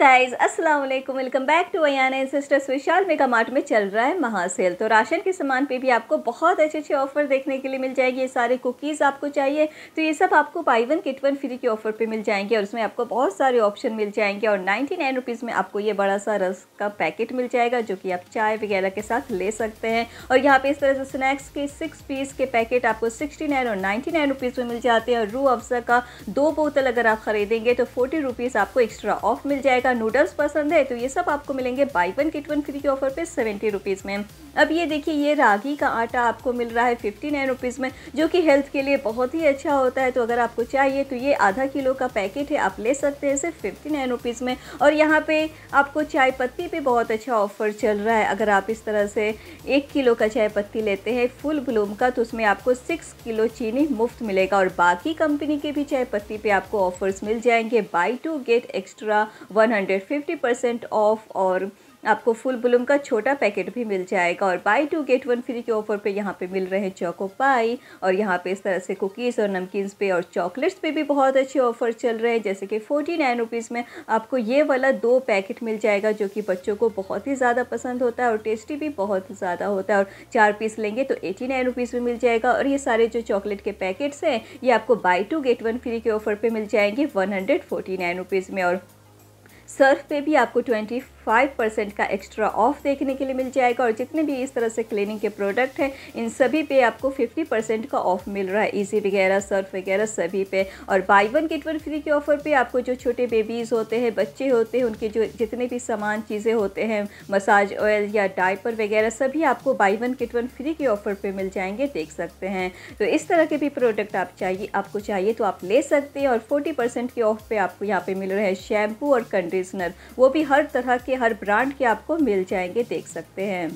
guys असलम अस्सलाम वालेकुम welcome back to Ayana sisters Vishal mega Mart में चल रहा है महासेल तो राशन के सामान पे भी आपको बहुत अच्छे अच्छे ऑफर देखने के लिए मिल जाएगी ये सारे कुकीज़ आपको चाहिए तो ये सब आपको buy one get one free के ऑफर पे मिल जाएंगे और उसमें आपको बहुत सारे ऑप्शन मिल जाएंगे और नाइन्टी नाइन रुपीज़ में आपको ये बड़ा सा रस का पैकेट मिल जाएगा जो कि आप चाय वगैरह के साथ ले सकते हैं और यहाँ पर इस तरह से स्नैक्स के सिक्स पीस के पैकेट आपको सिक्सटी नाइन और नाइन्टी नाइन रुपीज़ में मिल जाते हैं और रू अफजा का दो बोतल अगर आप ख़रीदेंगे तो फोर्टी रुपीज़ आपको एक्स्ट्रा ऑफ मिल जाएगा का नूडल्स पसंद है तो ये सब आपको मिलेंगे buy one get one free के ऑफर पे सेवेंटी रुपीज़ में अब ये देखिए ये रागी का आटा आपको मिल रहा है फिफ्टी नाइन रुपीज़ में जो कि हेल्थ के लिए बहुत ही अच्छा होता है तो अगर आपको चाहिए तो ये आधा किलो का पैकेट है आप ले सकते हैं सिर्फ फिफ्टी नाइन रुपीज़ में और यहाँ पे आपको चाय पत्ती पे बहुत अच्छा ऑफर चल रहा है अगर आप इस तरह से एक किलो का चाय पत्ती लेते हैं फुल ब्लूम का तो उसमें आपको सिक्स किलो चीनी मुफ्त मिलेगा और बाकी कंपनी के भी चाय पत्ती पर आपको ऑफर्स मिल जाएंगे buy two get extra one hundred fifty percent off और आपको फुल ब्लूम का छोटा पैकेट भी मिल जाएगा और buy two get one free के ऑफर पे यहाँ पे मिल रहे हैं चोको पाई और यहाँ पे इस तरह से कुकीज़ और नमकीन्स पे और चॉकलेट्स पे भी बहुत अच्छे ऑफर चल रहे हैं जैसे कि फोर्टी नाइन रुपीज़ में आपको ये वाला दो पैकेट मिल जाएगा जो कि बच्चों को बहुत ही ज़्यादा पसंद होता है और टेस्टी भी बहुत ज़्यादा होता है और चार पीस लेंगे तो एटी नाइन रुपीज़ में मिल जाएगा और ये सारे जो चॉकलेट के पैकेट्स हैं ये आपको buy two get one free के ऑफर पर मिल जाएंगे one hundred forty nine rupees में और सर्फ पे भी आपको ट्वेंटी फाइव परसेंट का एक्स्ट्रा ऑफ देखने के लिए मिल जाएगा और जितने भी इस तरह से क्लीनिंग के प्रोडक्ट हैं इन सभी पे आपको फिफ्टी परसेंट का ऑफ मिल रहा है इजी वगैरह सर्फ वगैरह सभी पे और buy one get one free के ऑफर पे आपको जो छोटे बेबीज़ होते हैं बच्चे होते हैं उनके जो जितने भी सामान चीज़ें होते हैं मसाज ऑयल या डाइपर वगैरह सभी आपको buy one get one free के ऑफर पर मिल जाएंगे देख सकते हैं तो इस तरह के भी प्रोडक्ट आप चाहिए आपको चाहिए तो आप ले सकते हैं और फोर्टी के ऑफ पे आपको यहाँ पे मिल रहे हैं शैम्पू और कंडीशनर वो भी हर तरह के हर ब्रांड के आपको मिल जाएंगे देख सकते हैं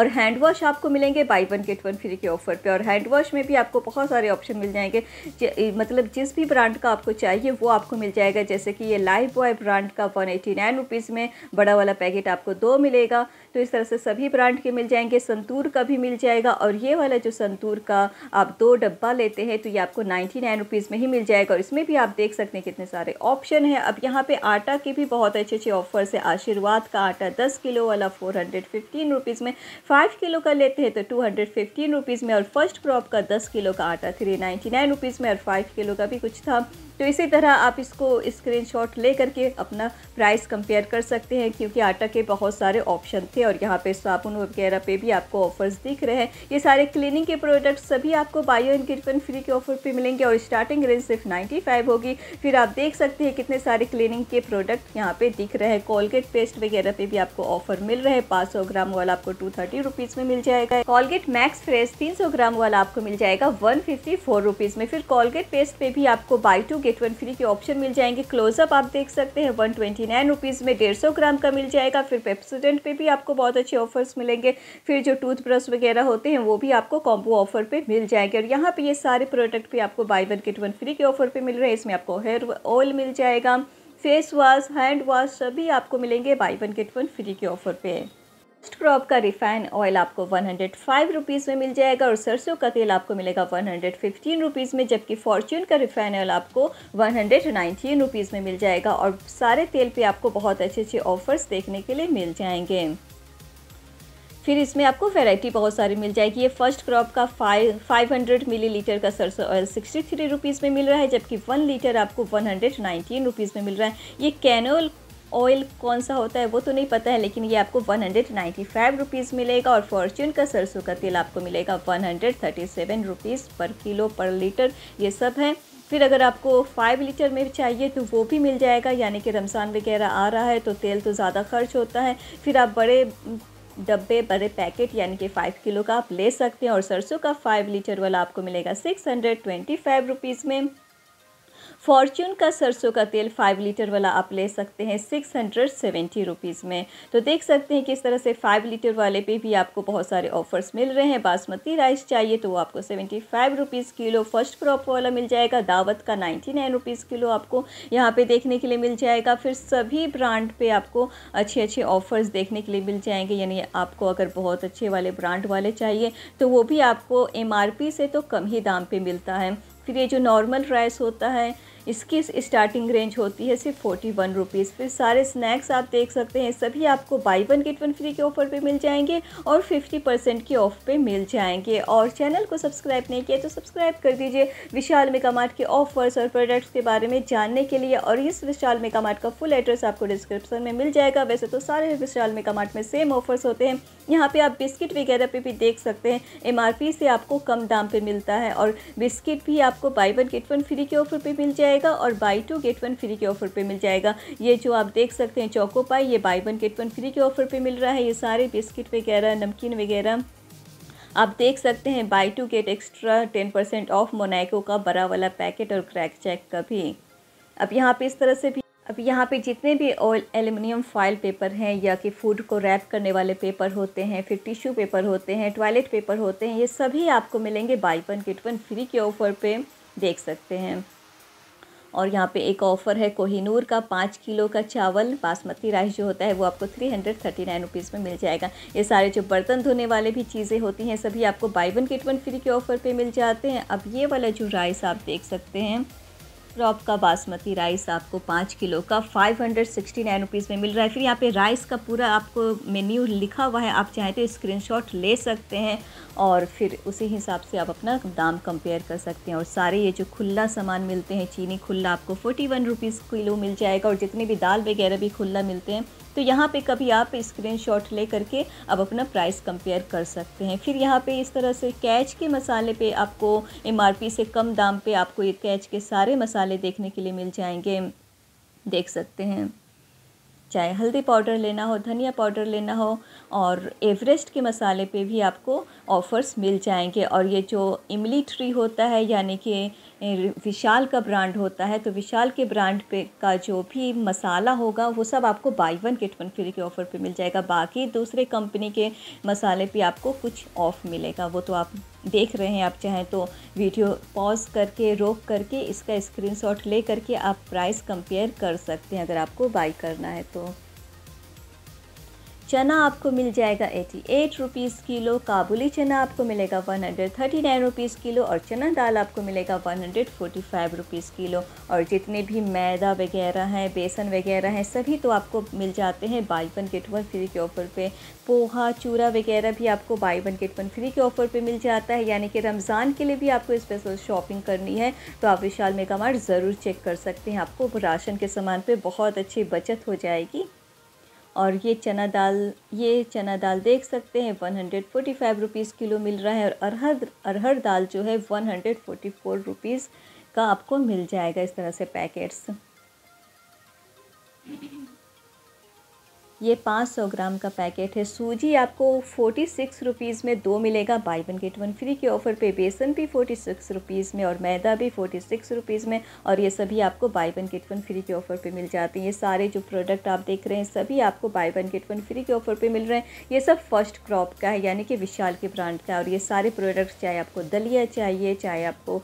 और हैंड वॉश आपको मिलेंगे buy one get one free के ऑफ़र पे और हैंड वॉश में भी आपको बहुत सारे ऑप्शन मिल जाएंगे मतलब जिस भी ब्रांड का आपको चाहिए वो आपको मिल जाएगा जैसे कि ये लाइफ बॉय ब्रांड का वन एटी नाइन रुपीज़ में बड़ा वाला पैकेट आपको दो मिलेगा तो इस तरह से सभी ब्रांड के मिल जाएंगे संतूर का भी मिल जाएगा और ये वाला जो संतूर का आप दो डब्बा लेते हैं तो ये आपको नाइन्टी नाइन रुपीज़ में ही मिल जाएगा और इसमें भी आप देख सकते हैं कितने सारे ऑप्शन हैं अब यहाँ पर आटा के भी बहुत अच्छे अच्छे ऑफर्स है आशीर्वाद का आटा दस किलो वाला फोर हंड्रेड फिफ्टीन रुपीज़ में फाइव किलो का लेते हैं तो टू हंड्रेड फिफ्टीन रुपीज़ में और फर्स्ट क्रॉप का दस किलो का आटा थ्री नाइन्टी नाइन रुपीज़ में और फाइव किलो का भी कुछ था तो इसी तरह आप इसको स्क्रीन शॉट ले करके अपना प्राइस कंपेयर कर सकते हैं क्योंकि आटा के बहुत सारे ऑप्शन थे और यहाँ पे साबुन वगैरह पे भी आपको ऑफर्स दिख रहे हैं ये सारे क्लीनिंग के प्रोडक्ट्स सभी आपको बायो इनग्रीडियन फ्री के ऑफर पे मिलेंगे और स्टार्टिंग रेंज सिर्फ 95 होगी फिर आप देख सकते हैं कितने सारे क्लीनिंग के प्रोडक्ट यहाँ पर दिख रहे हैं कोलगेट पेस्ट वगैरह पे भी आपको ऑफर मिल रहे हैं पाँच ग्राम वाला आपको टू थर्टी रुपीज़ में मिल जाएगा कॉलगेट मैक्स फ्रेश तीन सौ ग्राम वाला आपको मिल जाएगा वन फिफ्टी फोर रुपीज़ में फिर कॉलगेट पेस्ट पे भी आपको buy two get one free के ऑप्शन मिल जाएंगे क्लोजअप आप देख सकते हैं वन ट्वेंटी नाइन रुपीज़ में डेढ़ सौ ग्राम का मिल जाएगा फिर पेप्सोडेंट पे भी आपको बहुत अच्छे ऑफर्स मिलेंगे फिर जो टूथब्रश वगैरह होते हैं वो भी आपको कॉम्बो ऑफर पे मिल जाएंगे और यहाँ पे ये सारे प्रोडक्ट भी आपको buy one get one free के ऑफर पे मिल रहे हैं इसमें आपको हेयर ऑयल मिल जाएगा फेस वॉश हैंड वॉश सभी आपको मिलेंगे buy one get one free के ऑफर पे क्रॉप तो का रिफाइन ऑयल आपको 105 हंड्रेड में मिल जाएगा और सरसों का तेल आपको मिलेगा वन हंड्रेड फिफ्टीन रुपीज़ में जबकि फॉर्च्यून का रिफाइन ऑयल आपको वन हंड्रेड रुपीज़ में मिल जाएगा और सारे तेल पे आपको बहुत अच्छे अच्छे ऑफर्स देखने के लिए मिल जाएंगे फिर इसमें आपको वैरायटी बहुत सारी मिल जाएगी ये फर्स्ट क्रॉप का five five hundred millilitre का सरसों ऑयल सिक्सटी थ्री रुपीज़ में मिल रहा है जबकि वन लीटर आपको वन हंड्रेड नाइनटीन रुपीज़ में मिल रहा है ये कैनोल ऑयल कौन सा होता है वो तो नहीं पता है लेकिन ये आपको one hundred ninety five rupees मिलेगा और फॉर्च्यून का सरसों का तेल आपको मिलेगा one hundred thirty seven rupees पर किलो पर लीटर ये सब है फिर अगर आपको फाइव लीटर में चाहिए तो वो भी मिल जाएगा यानी कि रमज़ान वगैरह आ रहा है तो तेल तो ज़्यादा खर्च होता है फिर आप बड़े डब्बे बड़े पैकेट यानी कि फ़ाइव किलो का आप ले सकते हैं और सरसों का फ़ाइव लीटर वाला आपको मिलेगा six hundred twenty five rupees में फॉर्च्यून का सरसों का तेल फाइव लीटर वाला आप ले सकते हैं सिक्स हंड्रेड सेवेंटी रुपीज़ में तो देख सकते हैं किस तरह से फाइव लीटर वाले पे भी आपको बहुत सारे ऑफर्स मिल रहे हैं बासमती राइस चाहिए तो वो आपको seventy five rupees kilo first crop वाला मिल जाएगा दावत का नाइन्टी नाइन रुपीज़ किलो आपको यहाँ पे देखने के लिए मिल जाएगा फिर सभी ब्रांड पर आपको अच्छे अच्छे ऑफ़र्स देखने के लिए मिल जाएंगे यानी आपको अगर बहुत अच्छे वाले ब्रांड वाले चाहिए तो वो भी आपको एम से तो कम ही दाम पर मिलता है फिर ये जो नॉर्मल राइस होता है इसकी स्टार्टिंग रेंज होती है सिर्फ फोर्टी वन रुपीज़ फिर सारे स्नैक्स आप देख सकते हैं सभी आपको buy one get one free के ऑफ़र पे मिल जाएंगे और फिफ्टी परसेंट के ऑफ पे मिल जाएंगे और चैनल को सब्सक्राइब नहीं किया तो सब्सक्राइब कर दीजिए विशाल मेगा मार्ट के ऑफर्स और प्रोडक्ट्स के बारे में जानने के लिए और इस विशाल मेगा मार्ट का फुल एड्रेस आपको डिस्क्रिप्शन में मिल जाएगा वैसे तो सारे विशाल मेगा मार्ट में सेम ऑफर्स होते हैं यहाँ पे आप बिस्किट वगैरह पे भी देख सकते हैं एमआरपी से आपको कम दाम पे मिलता है और बिस्किट भी आपको buy one get one free के ऑफर पे मिल जाएगा और buy two get one free के ऑफर पे मिल जाएगा ये जो आप देख सकते हैं चौको पाई ये buy one get one free के ऑफर पे मिल रहा है ये सारे बिस्किट वगैरह नमकीन वगैरह आप देख सकते हैं buy two get extra ten percent off Monaco का बड़ा वाला पैकेट और क्रैक चेक का भी अब यहाँ पे इस तरह से भी अब यहाँ पे जितने भी ऑयल एल्युमिनियम फॉइल पेपर हैं या कि फूड को रैप करने वाले पेपर होते हैं फिर टिश्यू पेपर होते हैं टॉयलेट पेपर होते हैं ये सभी आपको मिलेंगे buy one get one free के ऑफ़र पे देख सकते हैं और यहाँ पे एक ऑफ़र है कोहिनूर का पाँच किलो का चावल बासमती राइस जो होता है वो आपको three hundred thirty nine rupees में मिल जाएगा ये सारे जो बर्तन धोने वाले भी चीज़ें होती हैं सभी आपको buy one get one free के ऑफ़र पे मिल जाते हैं अब ये वाला जो राइस आप देख सकते हैं क्रॉप का बासमती राइस आपको पाँच किलो का five hundred sixty nine rupees में मिल रहा है फिर यहाँ पे राइस का पूरा आपको मेन्यू लिखा हुआ है आप चाहें तो स्क्रीनशॉट ले सकते हैं और फिर उसी हिसाब से आप अपना दाम कंपेयर कर सकते हैं और सारे ये जो खुला सामान मिलते हैं चीनी खुला आपको फोर्टी वन रुपीज़ किलो मिल जाएगा और जितने भी दाल वगैरह भी खुला मिलते हैं तो यहाँ पे कभी आप स्क्रीनशॉट ले करके अब अपना प्राइस कंपेयर कर सकते हैं फिर यहाँ पे इस तरह से कैच के मसाले पे आपको एमआरपी से कम दाम पे आपको ये कैच के सारे मसाले देखने के लिए मिल जाएंगे देख सकते हैं चाहे हल्दी पाउडर लेना हो धनिया पाउडर लेना हो और एवरेस्ट के मसाले पे भी आपको ऑफ़र्स मिल जाएंगे और ये जो इमली ट्री होता है यानी कि विशाल का ब्रांड होता है तो विशाल के ब्रांड पे का जो भी मसाला होगा वो सब आपको buy one get one free के ऑफ़र पे मिल जाएगा बाकी दूसरे कंपनी के मसाले पे आपको कुछ ऑफ़ मिलेगा वो तो आप देख रहे हैं आप चाहें तो वीडियो पॉज करके रोक करके इसका स्क्रीनशॉट ले करके आप प्राइस कंपेयर कर सकते हैं अगर आपको बाई करना है तो चना आपको मिल जाएगा एटी एट रुपीज़ किलो काबुली चना आपको मिलेगा one hundred thirty nine rupees किलो और चना दाल आपको मिलेगा one hundred forty five rupees किलो और जितने भी मैदा वगैरह हैं बेसन वगैरह हैं सभी तो आपको मिल जाते हैं buy one get one free के ऑफ़र पे पोहा चूरा वगैरह भी आपको buy one get one free के ऑफ़र पे मिल जाता है यानी कि रमज़ान के लिए भी आपको स्पेशल शॉपिंग करनी है तो आप विशाल मेगा मार्ट ज़रूर चेक कर सकते हैं आपको राशन के सामान पर बहुत अच्छी बचत हो जाएगी और ये चना दाल ये चना दाल देख सकते हैं one hundred forty five rupees किलो मिल रहा है और अरहर अरहर दाल जो है one hundred forty four rupees का आपको मिल जाएगा इस तरह से पैकेट्स ये 500 ग्राम का पैकेट है सूजी आपको 46 सिक्स रुपीज़ में दो मिलेगा buy one get one free के ऑफ़र पे बेसन भी फोर्टी सिक्स रुपीज़ में और मैदा भी 46 सिक्स रुपीज़ में और ये सभी आपको buy one get one free के ऑफ़र पे मिल जाते हैं ये सारे जो प्रोडक्ट आप देख रहे हैं सभी आपको buy one get one free के ऑफ़र पर मिल रहे हैं ये सब फर्स्ट क्रॉप का है यानी कि विशाल के ब्रांड का और ये सारे प्रोडक्ट्स चाहे आपको दलिया चाहिए चाहे आपको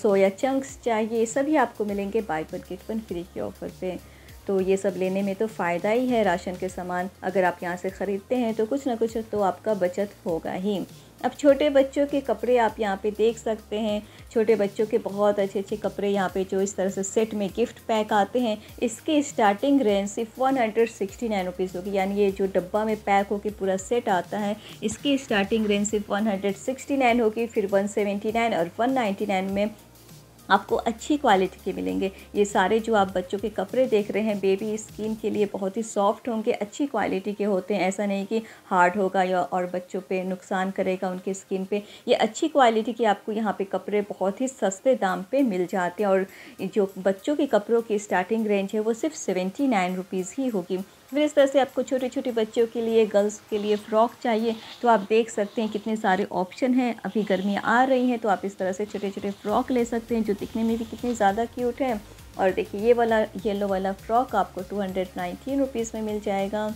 सोया चंक्स चाहिए सभी आपको मिलेंगे buy one get one free के ऑफ़र पर तो ये सब लेने में तो फ़ायदा ही है राशन के सामान अगर आप यहाँ से ख़रीदते हैं तो कुछ ना कुछ तो आपका बचत होगा ही अब छोटे बच्चों के कपड़े आप यहाँ पे देख सकते हैं छोटे बच्चों के बहुत अच्छे अच्छे कपड़े यहाँ पे जो इस तरह से सेट में गिफ्ट पैक आते हैं इसकी स्टार्टिंग रेंज सिर्फ one hundred sixty nine rupees होगी यानी ये जो डब्बा में पैक होकर पूरा सेट आता है इसकी स्टार्टिंग रेंज सिर्फ वन हंड्रेड सिक्सटी नाइन होगी फिर वन सेवेंटी नाइन और वन नाइन्टी नाइन में आपको अच्छी क्वालिटी के मिलेंगे ये सारे जो आप बच्चों के कपड़े देख रहे हैं बेबी स्किन के लिए बहुत ही सॉफ्ट होंगे अच्छी क्वालिटी के होते हैं ऐसा नहीं कि हार्ड होगा या और बच्चों पे नुकसान करेगा उनके स्किन पे ये अच्छी क्वालिटी के आपको यहाँ पे कपड़े बहुत ही सस्ते दाम पे मिल जाते हैं और जो बच्चों के कपड़ों की स्टार्टिंग रेंज है वो सिर्फ सेवेंटी नाइन रुपीज़ ही होगी फिर इस तरह से आपको छोटे छोटे बच्चों के लिए गर्ल्स के लिए फ़्रॉक चाहिए तो आप देख सकते हैं कितने सारे ऑप्शन हैं अभी गर्मियाँ आ रही हैं तो आप इस तरह से छोटे छोटे फ़्रॉक ले सकते हैं जो दिखने में भी कितने ज़्यादा क्यूट है और देखिए ये वाला येलो वाला फ़्रॉक आपको टू हंड्रेड नाइन्टीन रुपीज़ में मिल जाएगा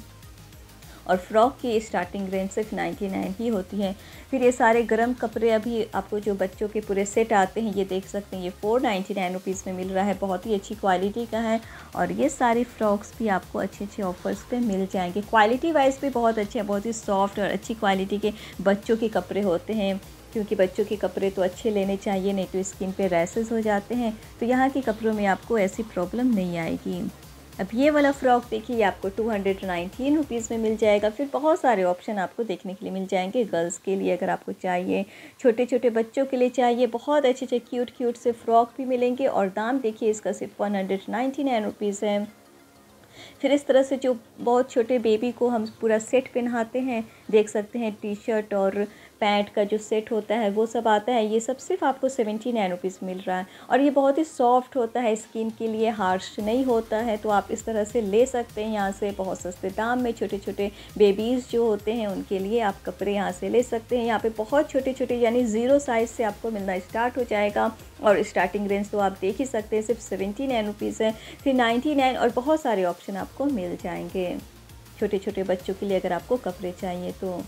और फ्रॉक की स्टार्टिंग रेंज सिर्फ 99 ही होती है फिर ये सारे गर्म कपड़े अभी आपको जो बच्चों के पूरे सेट आते हैं ये देख सकते हैं ये फ़ोर नाइन्टी में मिल रहा है बहुत ही अच्छी क्वालिटी का है और ये सारे फ्रॉक्स भी आपको अच्छे अच्छे ऑफर्स पर मिल जाएंगे क्वालिटी वाइज भी बहुत अच्छे हैं बहुत ही सॉफ्ट और अच्छी क्वालिटी के बच्चों के कपड़े होते हैं क्योंकि बच्चों के कपड़े तो अच्छे लेने चाहिए नहीं तो स्किन पे रैसेस हो जाते हैं तो यहाँ के कपड़ों में आपको ऐसी प्रॉब्लम नहीं आएगी अब ये वाला फ्रॉक देखिए आपको टू हंड्रेड नाइन्टीन रुपीज़ में मिल जाएगा फिर बहुत सारे ऑप्शन आपको देखने के लिए मिल जाएंगे गर्ल्स के लिए अगर आपको चाहिए छोटे छोटे बच्चों के लिए चाहिए बहुत अच्छे अच्छे क्यूट क्यूट से फ्रॉक भी मिलेंगे और दाम देखिए इसका सिर्फ one hundred ninety nine rupees है फिर इस तरह से जो बहुत छोटे बेबी को हम पूरा सेट पहनाते हैं देख सकते हैं टी शर्ट और पैंट का जो सेट होता है वो सब आता है ये सब सिर्फ आपको सेवेंटी नाइन रुपीज़ मिल रहा है और ये बहुत ही सॉफ्ट होता है स्किन के लिए हार्श नहीं होता है तो आप इस तरह से ले सकते हैं यहाँ से बहुत सस्ते दाम में छोटे छोटे बेबीज़ जो होते हैं उनके लिए आप कपड़े यहाँ से ले सकते हैं यहाँ पे बहुत छोटे छोटे यानी ज़ीरो साइज़ से आपको मिलना स्टार्ट हो जाएगा और स्टार्टिंग रेंज तो आप देख ही सकते हैं सिर्फ सेवेंटी नाइन रुपीज़ है फिर नाइन्टी नाइन और बहुत सारे ऑप्शन आपको मिल जाएंगे छोटे छोटे बच्चों के लिए अगर आपको कपड़े चाहिए तो